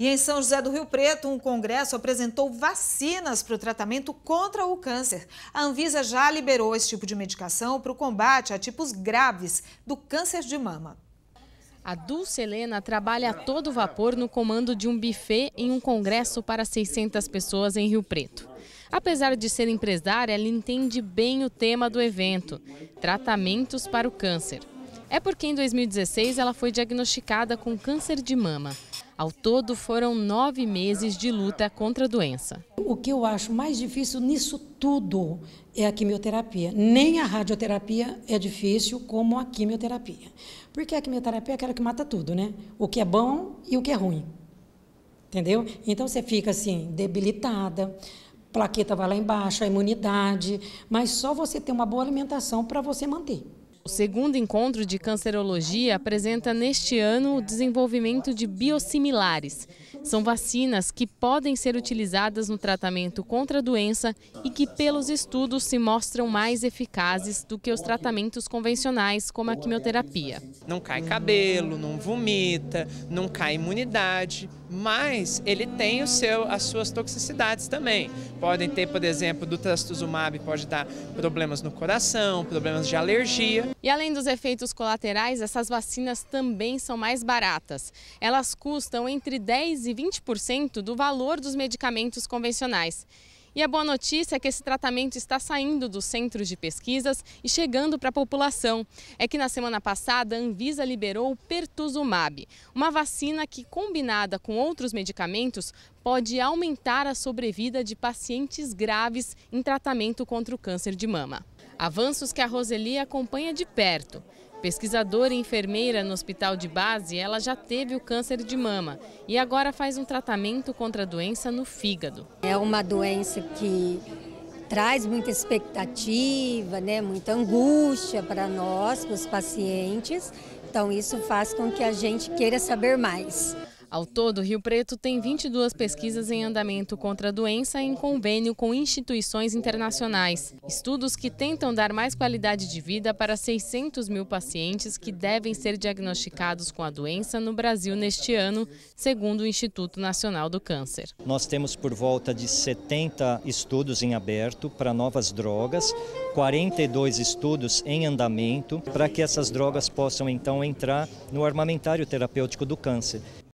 E em São José do Rio Preto, um congresso apresentou vacinas para o tratamento contra o câncer. A Anvisa já liberou esse tipo de medicação para o combate a tipos graves do câncer de mama. A Dulce Helena trabalha a todo vapor no comando de um buffet em um congresso para 600 pessoas em Rio Preto. Apesar de ser empresária, ela entende bem o tema do evento, tratamentos para o câncer. É porque em 2016 ela foi diagnosticada com câncer de mama. Ao todo, foram nove meses de luta contra a doença. O que eu acho mais difícil nisso tudo é a quimioterapia. Nem a radioterapia é difícil como a quimioterapia. Porque a quimioterapia é aquela que mata tudo, né? O que é bom e o que é ruim. Entendeu? Então você fica assim, debilitada, plaqueta vai lá embaixo, a imunidade, mas só você ter uma boa alimentação para você manter. O segundo encontro de cancerologia apresenta neste ano o desenvolvimento de biosimilares. São vacinas que podem ser utilizadas no tratamento contra a doença e que, pelos estudos, se mostram mais eficazes do que os tratamentos convencionais, como a quimioterapia. Não cai cabelo, não vomita, não cai imunidade, mas ele tem o seu, as suas toxicidades também. Podem ter, por exemplo, do trastuzumab pode dar problemas no coração, problemas de alergia. E além dos efeitos colaterais, essas vacinas também são mais baratas. Elas custam entre 10 e 20% do valor dos medicamentos convencionais. E a boa notícia é que esse tratamento está saindo dos centros de pesquisas e chegando para a população. É que na semana passada a Anvisa liberou o Pertuzumab, uma vacina que combinada com outros medicamentos pode aumentar a sobrevida de pacientes graves em tratamento contra o câncer de mama. Avanços que a Roseli acompanha de perto. Pesquisadora e enfermeira no hospital de base, ela já teve o câncer de mama e agora faz um tratamento contra a doença no fígado. É uma doença que traz muita expectativa, né, muita angústia para nós, para os pacientes. Então isso faz com que a gente queira saber mais. Ao todo, Rio Preto tem 22 pesquisas em andamento contra a doença em convênio com instituições internacionais. Estudos que tentam dar mais qualidade de vida para 600 mil pacientes que devem ser diagnosticados com a doença no Brasil neste ano, segundo o Instituto Nacional do Câncer. Nós temos por volta de 70 estudos em aberto para novas drogas, 42 estudos em andamento para que essas drogas possam então entrar no armamentário terapêutico do câncer.